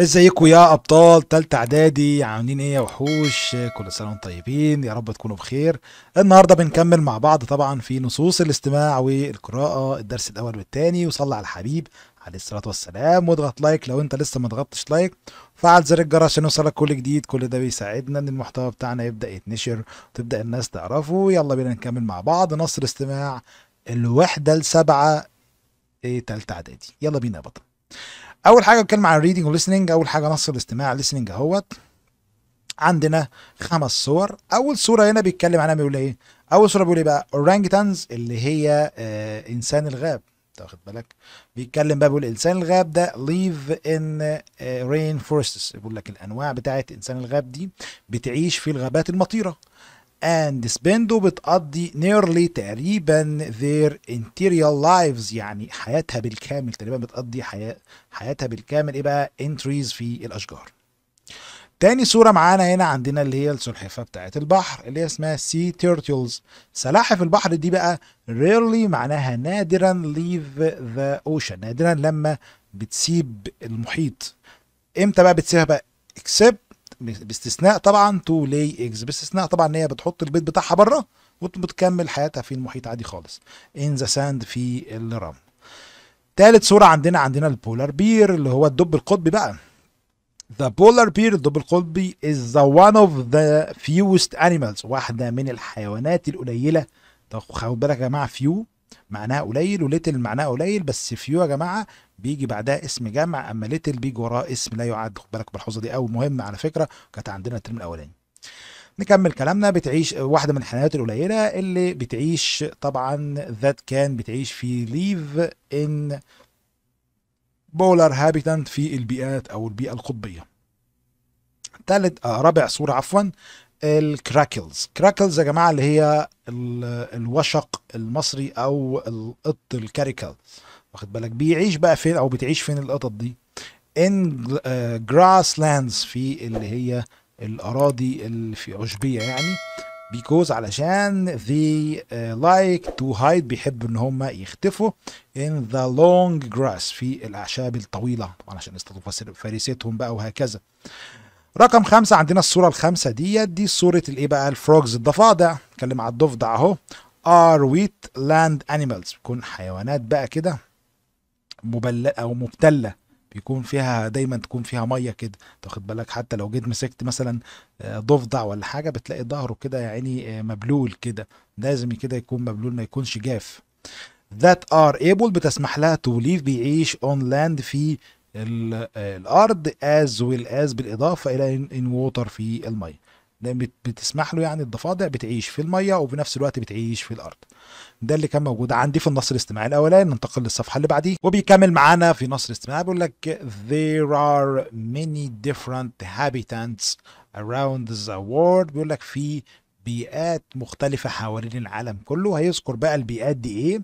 ازيكم يا ابطال تالتة اعدادي عاملين ايه يا وحوش كل سنه وانتم طيبين يا رب تكونوا بخير النهارده بنكمل مع بعض طبعا في نصوص الاستماع والقراءه الدرس الاول والثاني وصلى على الحبيب عليه الصلاه والسلام واضغط لايك لو انت لسه ما ضغطتش لايك فعل زر الجرس عشان يوصلك كل جديد كل ده بيساعدنا ان المحتوى بتاعنا يبدا يتنشر وتبدا الناس تعرفه يلا بينا نكمل مع بعض نص الاستماع الوحده السابعه ايه تالتة اعدادي يلا بينا يا بطل اول حاجه بتكلم عن الريدنج وليسننج اول حاجه نص الاستماع ليسننج اهوت عندنا خمس صور اول صوره هنا بيتكلم عنها بيقول ايه اول صوره بيقول ايه بقى اورانجتانز اللي هي آه انسان الغاب واخد بالك بيتكلم بقى بيقول انسان الغاب ده ليف ان رين فورستس بيقول لك الانواع بتاعه انسان الغاب دي بتعيش في الغابات المطيره and spend بتقضي nearly تقريبا their interior lives يعني حياتها بالكامل تقريبا بتقضي حياة حياتها بالكامل ايه بقى entries في الاشجار تاني صورة معانا هنا عندنا اللي هي السلحفة بتاعت البحر اللي هي اسمها سي تيرتلز سلاحف البحر دي بقى rarely معناها نادرا leave the ocean نادرا لما بتسيب المحيط امتى بقى بتسيبها بقى except باستثناء طبعا تو لي ايجز باستثناء طبعا ان هي بتحط البيض بتاعها بره وبتكمل حياتها في المحيط عادي خالص ان ذا ساند في الرمل ثالث صورة عندنا عندنا البولار بير اللي هو الدب القطبي بقى The polar bear الدب القطبي is the one of the fewest animals واحدة من الحيوانات القليلة طب خد بالك يا جماعة فيو معناها قليل وليتل معناها قليل بس فيو يا جماعه بيجي بعدها اسم جمع اما ليتل بيجي وراه اسم لا يعد خد بالك بالحظه دي قوي مهمه على فكره كانت عندنا الترم الاولاني نكمل كلامنا بتعيش واحده من الحيوانات القليله اللي بتعيش طبعا ذات كان بتعيش في ليف ان بولر هابيتانت في البيئات او البيئه القطبيه ثالث آه رابع صورة عفوا الكراكلز كراكلز يا جماعه اللي هي الوشق المصري او القط الكاريكال واخد بالك بيعيش بقى فين او بتعيش فين القطط دي ان جراس لاندز في اللي هي الاراضي اللي في عشبيه يعني بيكوز علشان ذي لايك تو هايد بيحبوا ان هم يختفوا in the long grass في الاعشاب الطويله طبعا عشان يصطادوا فريستهم بقى وهكذا رقم خمسة عندنا الصورة الخامسة ديت دي صورة الايه بقى الفروجز الضفادع نتكلم على الضفدع اهو ار ويت لاند انيمالز بيكون حيوانات بقى كده مبلة او مبتلة بيكون فيها دايما تكون فيها ميه كده تاخد بالك حتى لو جيت مسكت مثلا آه، ضفدع ولا حاجه بتلاقي ظهره كده يا عيني آه، مبلول كده لازم كده يكون مبلول ما يكونش جاف that are able بتسمح لها to live بيعيش on land في الارض از ويل از بالاضافه الى ان ووتر في الميه بتسمح له يعني الضفادع بتعيش في الميه وبنفس الوقت بتعيش في الارض ده اللي كان موجود عندي في النص الاستماعي الاولاني ننتقل للصفحه اللي بعديه وبيكمل معانا في نص الاستماعي بيقول لك there are many different habitants around the world بيقول لك في بيئات مختلفة حوالين العالم كله هيذكر بقى البيئات دي ايه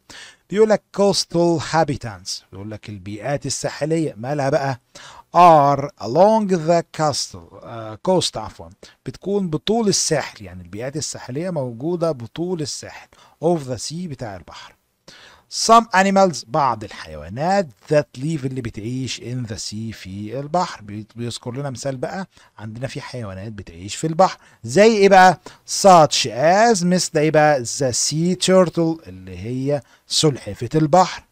بيقول لك coastal habitants بيقول لك البيئات الساحلية مالها بقى are along the coastal uh, coast عفوا بتكون بطول الساحل يعني البيئات الساحلية موجودة بطول الساحل of the sea بتاع البحر some animals بعض الحيوانات that live اللي بتعيش in the sea في البحر بيذكر لنا مثال بقى عندنا في حيوانات بتعيش في البحر زي ايه بقى such as مثل ايه بقى the sea turtle اللي هي سلحفة البحر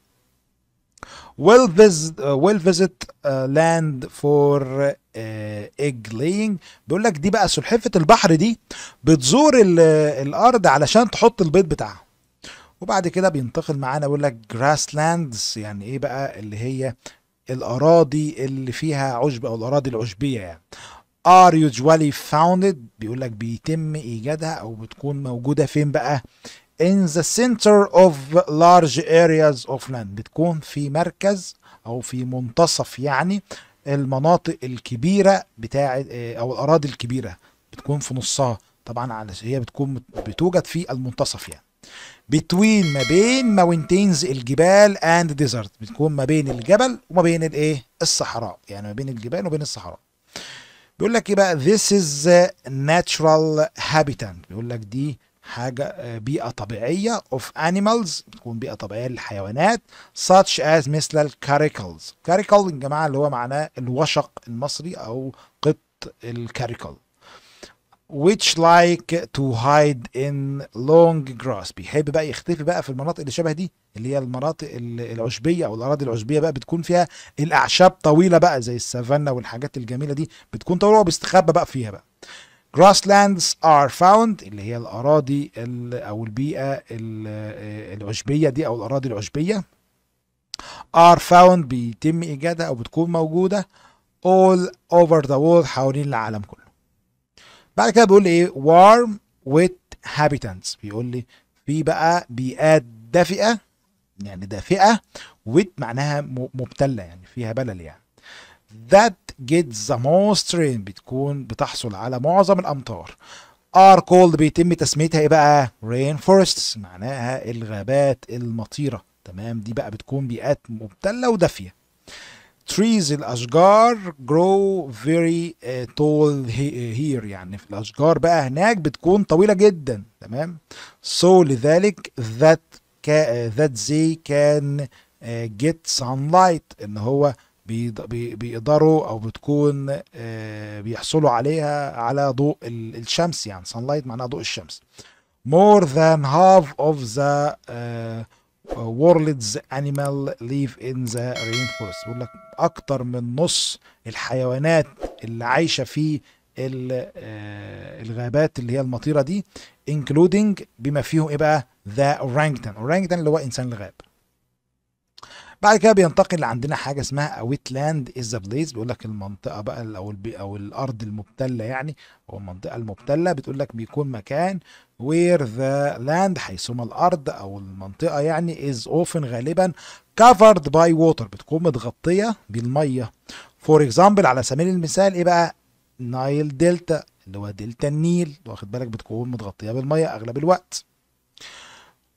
will visit, uh, will visit uh, land for uh, egg laying بيقول لك دي بقى سلحفة البحر دي بتزور الارض علشان تحط البيض بتاعها وبعد كده بينتقل معانا يقول لك جراس لاندز يعني ايه بقى اللي هي الاراضي اللي فيها عشب او الاراضي العشبيه يعني ار يوجوالي فاوندد بيقول لك بيتم ايجادها او بتكون موجوده فين بقى in the center of large areas of land بتكون في مركز او في منتصف يعني المناطق الكبيره بتاع آه، او الاراضي الكبيره بتكون في نصها طبعا على هي بتكون بتوجد في المنتصف يعني بتوين ما بين ماونتينز الجبال اند ديزرت بتكون ما بين الجبل وما بين الايه الصحراء يعني ما بين الجبال وما بين الصحراء بيقول لك ايه بقى this is natural habitat بيقول لك دي حاجة آه، بيئة طبيعية of animals بتكون بيئة طبيعية للحيوانات such as مثل الكاريكلز كاريكل يا جماعة اللي هو معناه الوشق المصري أو قط الكاريكل which like to hide in long grass بيحب بقى يختفي بقى في المناطق اللي شبه دي اللي هي المناطق العشبيه او الاراضي العشبيه بقى بتكون فيها الاعشاب طويله بقى زي السافانا والحاجات الجميله دي بتكون طويله وبيستخبى بقى فيها بقى grasslands are found اللي هي الاراضي او البيئه العشبيه دي او الاراضي العشبيه are found بيتم ايجادها او بتكون موجوده all over the world حوالين العالم كله بعد كده بيقول لي ايه warm with habitants بيقول لي في بقى بيئات دافئه يعني دافئه with معناها مبتله يعني فيها بلل يعني that gets the most rain بتكون بتحصل على معظم الامطار are called بيتم تسميتها ايه بقى rain forests معناها الغابات المطيره تمام دي بقى بتكون بيئات مبتله ودافيه trees الاشجار grow very uh, tall uh, here يعني في الاشجار بقى هناك بتكون طويله جدا تمام so لذلك that ca, uh, that they can uh, get sunlight ان هو بيقدروا او بتكون uh، بيحصلوا عليها على ضوء الشمس يعني sunlight معناها ضوء الشمس more than half of the uh, وورلدز انيمال ليف ان ذا رين فورست بيقول لك اكتر من نص الحيوانات اللي عايشه في آه، الغابات اللي هي المطيره دي انكلودنج بما فيهم ايه بقى ذا اورانجتان اورانجتان اللي هو انسان الغاب بعد كده بينتقل عندنا حاجه اسمها اويت لاند از بليس بيقول لك المنطقه بقى او او الارض المبتله يعني او المنطقه المبتله بتقول لك بيكون مكان وير ذا لاند حيثما الارض او المنطقه يعني از اوفن غالبا كفرد باي ووتر بتكون متغطيه بالميه فور اكزامبل على سبيل المثال ايه بقى نايل دلتا اللي هو دلتا النيل واخد بالك بتكون متغطيه بالميه اغلب الوقت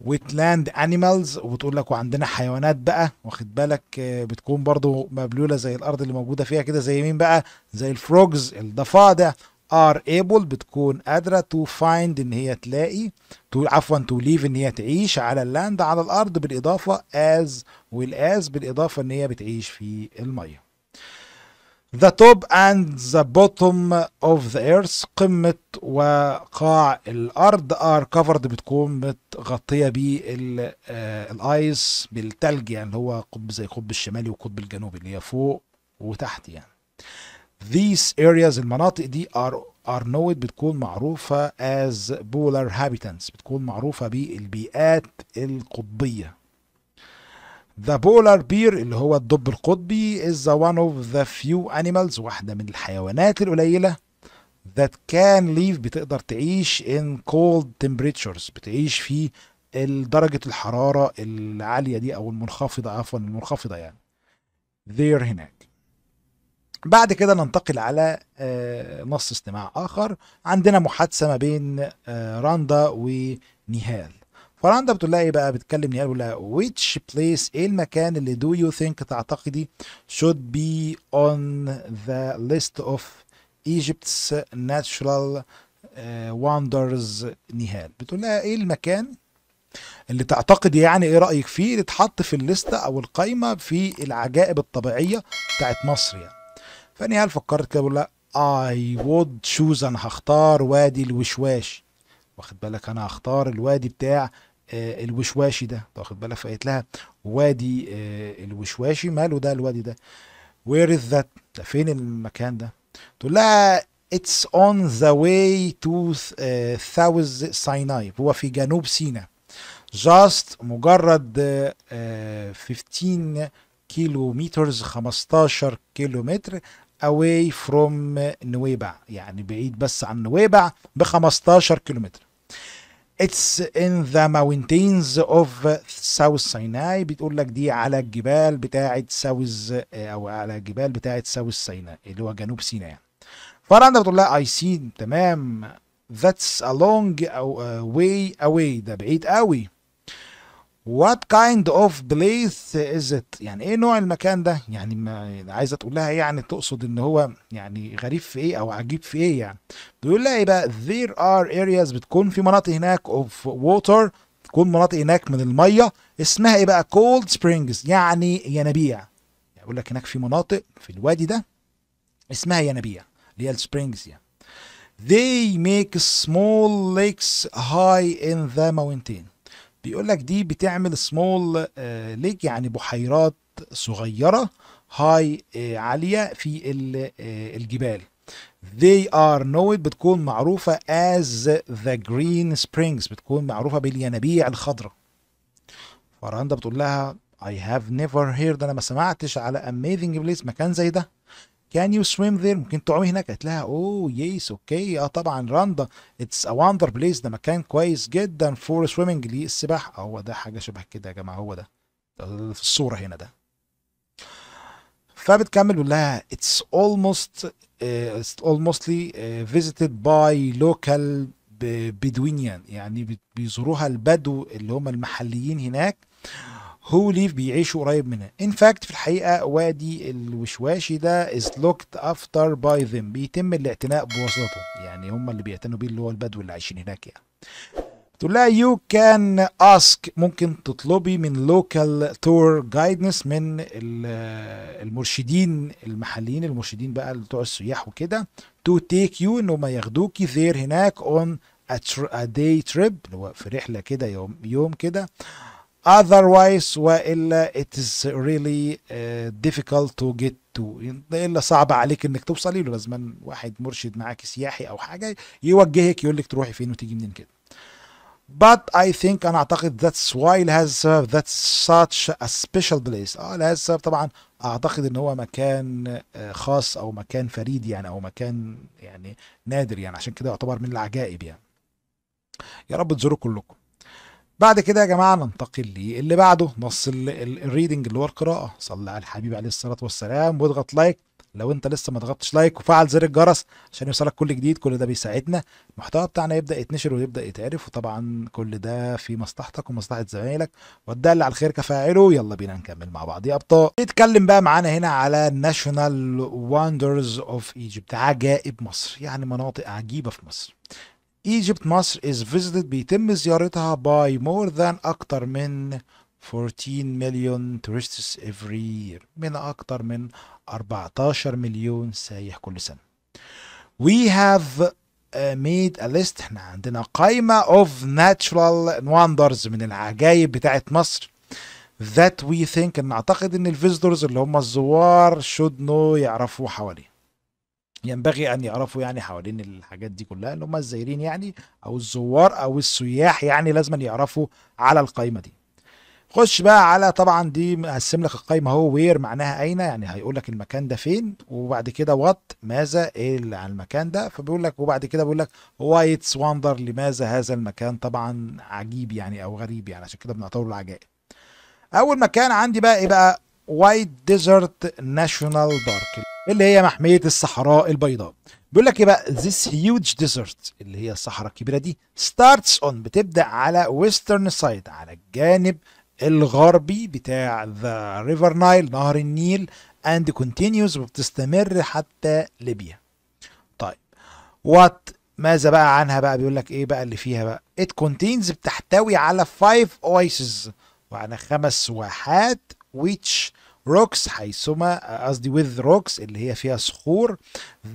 ويتلاند انيمالز وبتقول لك وعندنا حيوانات بقى واخد بالك آه، بتكون برضو مبلوله زي الارض اللي موجوده فيها كده زي مين بقى زي الفروجز الضفادع ار ايبل بتكون قادره تو فايند ان هي تلاقي تو عفوا تو ليف ان هي تعيش على اللاند على الارض بالاضافه از والاز بالاضافه ان هي بتعيش في الميه The top and the bottom of the earth قمة وقاع الأرض are covered بتكون متغطية بالآيس آه، بالتلج يعني اللي هو قطب زي القطب الشمالي والقطب الجنوبي اللي هي فوق وتحت يعني. These areas المناطق دي are are known بتكون معروفة as polar habitants بتكون معروفة بالبيئات القطبية The polar بير اللي هو الدب القطبي is one of the few animals واحدة من الحيوانات القليلة that can live بتقدر تعيش in cold temperatures بتعيش في درجة الحرارة العالية دي أو المنخفضة عفوا المنخفضة يعني there هناك بعد كده ننتقل على آه، نص استماع آخر عندنا محادثة ما بين آه، راندا ونيهال فرندا بتقول لها ايه بقى بتكلم نيال بتقول لها ويتش بليس ايه المكان اللي دو يو ثينك تعتقدي should be on the list of Egypt's natural آه، wonders نهال بتقول لها ايه المكان اللي تعتقد يعني ايه رايك فيه اللي اتحط في الليسته او القايمه في العجائب الطبيعيه بتاعت مصر يعني فنهال فكرت كده بتقول لها اي وود شوز انا هختار وادي الوشواش واخد بالك انا هختار الوادي بتاع آه، الوشواشي ده واخد بالك فقالت لها وادي آه، الوشواشي ماله ده الوادي ده وير از ذات ده فين المكان ده تقول لها اتس اون ذا واي تو ثاوز سيناي هو في جنوب سينا جاست مجرد 15 كيلو مترز 15 كيلو متر اواي فروم نويبع يعني بعيد بس عن نويبع ب 15 كيلو متر It's in the mountains of South Sinai بتقول لك دي على الجبال بتاعة آه، ساوث أو على الجبال بتاعة ساوث سيناء اللي هو جنوب سيناء يعني. فرندا بتقول لها I see تمام that's a long way away ده بعيد قوي وات كايند اوف بليس از ات يعني ايه نوع المكان ده يعني ما عايزه تقول لها ايه يعني تقصد ان هو يعني غريب في ايه او عجيب في ايه يعني بيقول لها ايه بقى ذير ار ارياز بتكون في مناطق هناك اوف ووتر تكون مناطق هناك من الميه اسمها ايه بقى كولد سبرينجز يعني ينابيع يعني يقول لك هناك في مناطق في الوادي ده اسمها ينابيع اللي هي السبرينجز يعني they make small lakes high in the mountain بيقول لك دي بتعمل سمول ليك آه، يعني بحيرات صغيرة هاي آه، عالية في آه، الجبال they are known بتكون معروفة as the green springs بتكون معروفة بالينابيع الخضراء فراندا بتقول لها I have never heard أنا ما سمعتش على amazing place مكان زي ده كان يو سويم ذير ممكن تعومي هناك قالت لها اوه يس اوكي اه طبعا راندا اتس ا وندر بليس ده مكان كويس جدا فور سويمنج للسباحه هو ده حاجه شبه كده يا جماعه هو ده في الصوره هنا ده فبتكمل بيقول لها اتس اولموست اتس اولموستلي فيزيتد باي لوكال بدوينيان يعني بيزوروها البدو اللي هم المحليين هناك هو ليف بيعيشوا قريب منها ان فاكت في الحقيقه وادي الوشواشي ده از لوكت افتر باي ذم بيتم الاعتناء بوسطه يعني هم اللي بيعتنوا بيه اللي هو البدو اللي عايشين هناك يعني تقول لها يو كان اسك ممكن تطلبي من لوكال تور جايدنس من المرشدين المحليين المرشدين بقى بتوع السياح وكده تو تيك يو ان هم ياخدوكي ذير هناك اون ا داي تريب اللي هو في رحله كده يوم يوم كده otherwise والا it is really uh, difficult to get to الا صعب عليك انك توصلي له لازم واحد مرشد معاك سياحي او حاجه يوجهك يقول لك تروحي فين وتيجي منين كده but I think انا اعتقد that's why has uh, that's such a special place اه لهذا السبب طبعا اعتقد ان هو مكان آه، خاص او مكان فريد يعني او مكان يعني نادر يعني عشان كده يعتبر من العجائب يعني يا رب تزوروا كلكم بعد كده يا جماعه ننتقل للي بعده نص الريدنج اللي هو القراءه صلى على الحبيب عليه الصلاه والسلام واضغط لايك لو انت لسه ما ضغطتش لايك وفعل زر الجرس عشان يوصلك كل جديد كل ده بيساعدنا المحتوى بتاعنا يبدا يتنشر ويبدا يتعرف وطبعا كل ده في مصلحتك ومصلحه زمايلك والدال على الخير كفاعله يلا بينا نكمل مع بعض يا ابطال نتكلم بقى معانا هنا على ناشونال واندرز اوف ايجيبت عجائب مصر يعني مناطق عجيبه في مصر Egypt مصر is visited بيتم زيارتها by more than أكتر من 14 مليون tourists every year من أكتر من 14 مليون سايح كل سنة we have uh, made a list احنا عندنا قائمة of natural wonders من العجائب بتاعة مصر that we think ان اعتقد ان الفيزيتورز اللي هم الزوار should know يعرفوا حواليه ينبغي ان يعرفوا يعني حوالين الحاجات دي كلها اللي هم الزائرين يعني او الزوار او السياح يعني لازم يعرفوا على القائمه دي خش بقى على طبعا دي مقسم لك القائمه اهو وير معناها اين يعني هيقول لك المكان ده فين وبعد كده وات ماذا ايه اللي على المكان ده فبيقول لك وبعد كده بيقول لك وايتس واندر لماذا هذا المكان طبعا عجيب يعني او غريب يعني عشان كده بنعتبره العجائب اول مكان عندي بقى ايه بقى وايت ديزرت ناشونال بارك اللي هي محميه الصحراء البيضاء بيقول لك ايه بقى this huge desert اللي هي الصحراء الكبيره دي starts on بتبدا على western side على الجانب الغربي بتاع ذا ريفر نايل نهر النيل and continues وبتستمر حتى ليبيا طيب وات ماذا بقى عنها بقى بيقول لك ايه بقى اللي فيها بقى it contains بتحتوي على فايف oases وعلى خمس واحات which rocks حيثما آه، قصدي with rocks اللي هي فيها صخور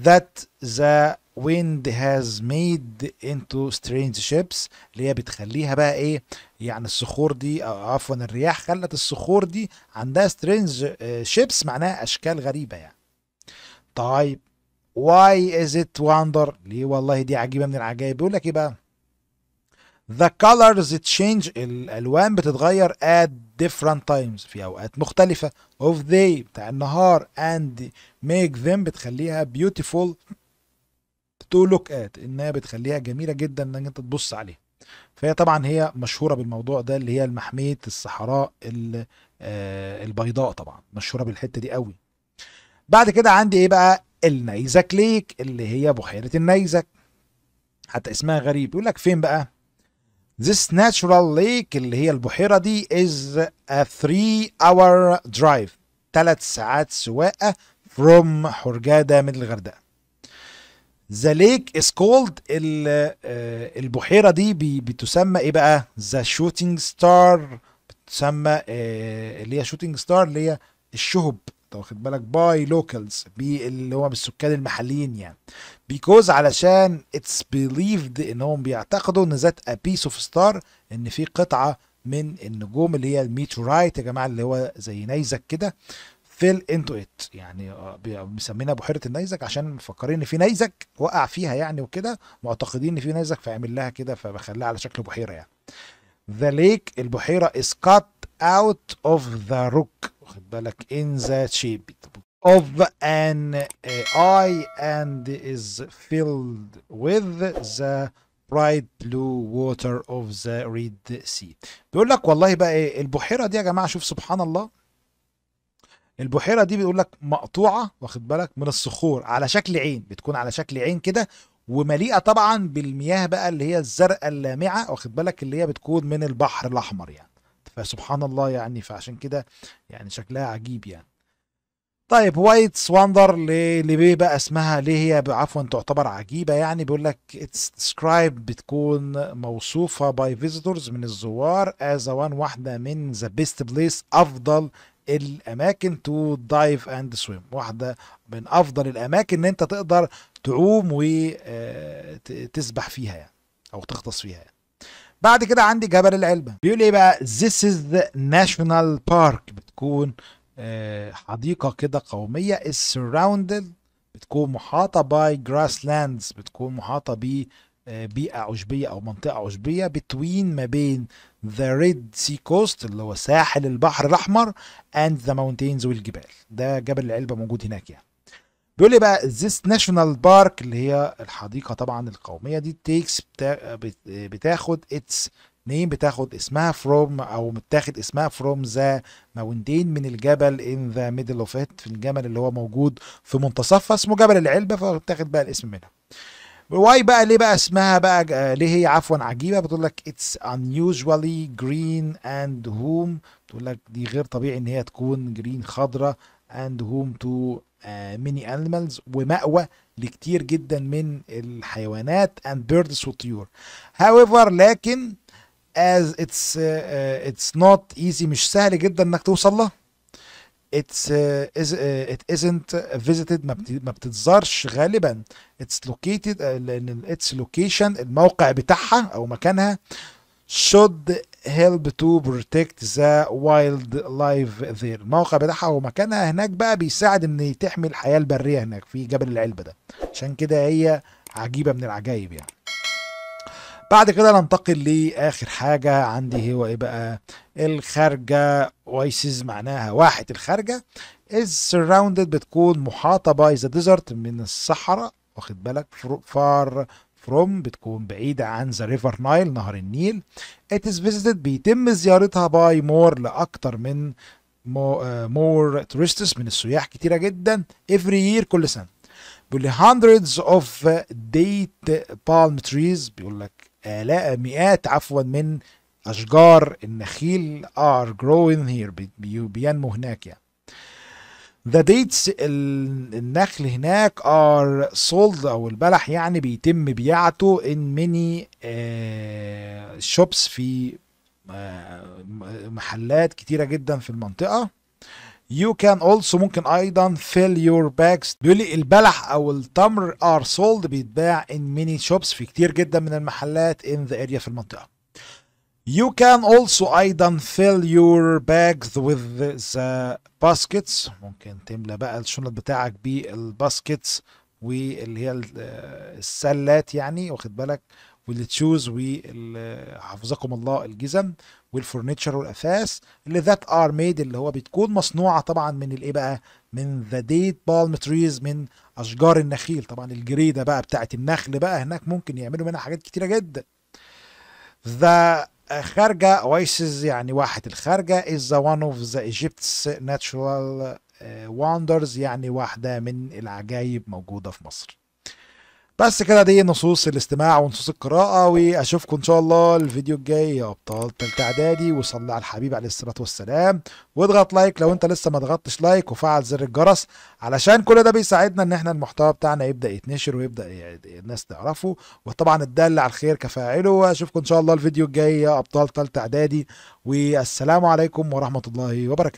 that the wind has made into strange ships اللي هي بتخليها بقى ايه يعني الصخور دي عفوا الرياح خلت الصخور دي عندها strange آه، ships معناها اشكال غريبه يعني طيب why is it wonder ليه والله دي عجيبه من العجائب بيقول لك ايه بقى the colors change الالوان بتتغير at different times في اوقات مختلفه of day بتاع النهار and make them بتخليها beautiful to look at انها بتخليها جميله جدا انك انت تبص عليها فهي طبعا هي مشهوره بالموضوع ده اللي هي المحميه الصحراء آه، البيضاء طبعا مشهوره بالحته دي قوي بعد كده عندي ايه بقى النيزك ليك اللي هي بحيره النيزك حتى اسمها غريب يقول لك فين بقى This natural lake اللي هي البحيرة دي is a three hour drive ثلاث ساعات سواقة from حرجادة من الغردقة. The lake is called آه، البحيره دي بتسمى ايه بقى The shooting star بتسمى آه، اللي هي shooting star اللي هي الشهب انت واخد بالك باي لوكالز اللي هو بالسكان المحليين يعني بيكوز علشان اتس بيليفد انهم بيعتقدوا ان ذات ا بيس اوف ستار ان في قطعه من النجوم اللي هي الميتورايت يا جماعه اللي هو زي نيزك كده فيل انتو ات يعني آه، مسمينها بحيره النيزك عشان مفكرين ان في نيزك وقع فيها يعني وكده معتقدين ان في نيزك فعمل لها كده فبخليها على شكل بحيره يعني ذا ليك البحيره از كات اوت اوف ذا روك واخد بالك in the shape of an eye and is filled with the bright blue water of the red sea بيقول لك والله بقى ايه البحيره دي يا جماعه شوف سبحان الله البحيره دي بيقول لك مقطوعه واخد بالك من الصخور على شكل عين بتكون على شكل عين كده ومليئه طبعا بالمياه بقى اللي هي الزرقاء اللامعه واخد بالك اللي هي بتكون من البحر الاحمر يعني فسبحان الله يعني فعشان كده يعني شكلها عجيب يعني طيب وايت سواندر ليه بقى اسمها ليه هي عفوا تعتبر عجيبه يعني بيقول لك اتس ديسكرايب بتكون موصوفه باي فيزيتورز من الزوار از وان واحده من ذا بيست بليس افضل الاماكن تو دايف اند سويم واحده من افضل الاماكن ان انت تقدر تعوم وتسبح آه، فيها يعني او تغطس فيها يعني. بعد كده عندي جبل العلبة بيقول ايه بقى This is the national park بتكون آه، حديقة كده قومية is surrounded بتكون محاطة by grasslands بتكون محاطة ب آه، بيئة عشبية أو منطقة عشبية between ما بين the red sea coast اللي هو ساحل البحر الأحمر and the mountains والجبال ده جبل العلبة موجود هناك يعني بيقول لي بقى ذيس ناشونال بارك اللي هي الحديقه طبعا القوميه دي تيكس بتا... بتاخد اتس نيم بتاخد اسمها فروم او متاخد اسمها فروم ذا ماوندين من الجبل ان ذا ميدل اوف ات في الجبل اللي هو موجود في منتصفها اسمه جبل العلبه فبتاخد بقى الاسم منها واي بقى ليه بقى اسمها بقى ليه هي عفوا عجيبه بتقول لك اتس unusually جرين اند هوم بتقول لك دي غير طبيعي ان هي تكون جرين خضراء اند هوم تو ميني آه، انيمالز ومأوى لكتير جدا من الحيوانات اند بيردز والطيور هاويفر لكن از اتس اتس نوت ايزي مش سهل جدا انك توصل له. اتس ات ازنت فيزيتد ما, بتتزارش غالبا اتس آه، لوكيتد لان اتس لوكيشن الموقع بتاعها او مكانها should help to protect the wildlife there الموقع بتاعها ومكانها هناك بقى بيساعد ان تحمي الحياه البريه هناك في جبل العلبه ده عشان كده هي عجيبه من العجائب يعني بعد كده ننتقل لاخر حاجه عندي هو ايه بقى الخارجه ويسز معناها واحد الخارجه is surrounded بتكون محاطه by ذا ديزرت من الصحراء واخد بالك فار from بتكون بعيدة عن ذا ريفر نايل نهر النيل it is visited بيتم زيارتها by more لأكتر من آه، more tourists من السياح كتيرة جدا every year كل سنة بيقول hundreds of date palm trees بيقول لك آلاء مئات عفوا من أشجار النخيل are growing here بينمو هناك يعني The dates النخل هناك are sold او البلح يعني بيتم بيعته in many uh, shops في uh, محلات كتيرة جدا في المنطقة You can also ممكن ايضا fill your bags بيقول لي البلح او التمر are sold بيتباع in many shops في كتير جدا من المحلات in the area في المنطقة You can also ايضا fill your bags with the uh, baskets ممكن تملى بقى الشنط بتاعك بالباسكتس واللي هي آه، السلات يعني واخد بالك والتشوز وحفظكم الله الجزم والفورنيتشر والاثاث اللي ذات ار ميد اللي هو بتكون مصنوعه طبعا من الايه بقى من ذا ديت بالم تريز من اشجار النخيل طبعا الجريده بقى بتاعت النخل بقى هناك ممكن يعملوا منها حاجات كتيره جدا ذا خارجه اويسز يعني واحه الخارجه از وان اوف ذا ايجيبتس ناتشورال واندرز يعني واحده من العجايب موجوده في مصر بس كده دي نصوص الاستماع ونصوص القراءة واشوفكم ان شاء الله الفيديو الجاي يا ابطال تلت اعدادي وصلي على الحبيب عليه الصلاة والسلام واضغط لايك لو انت لسه ما ضغطتش لايك وفعل زر الجرس علشان كل ده بيساعدنا ان احنا المحتوى بتاعنا يبدأ يتنشر ويبدأ الناس تعرفه وطبعا الدل على الخير كفاعله واشوفكم ان شاء الله الفيديو الجاي يا ابطال تلت اعدادي والسلام عليكم ورحمة الله وبركاته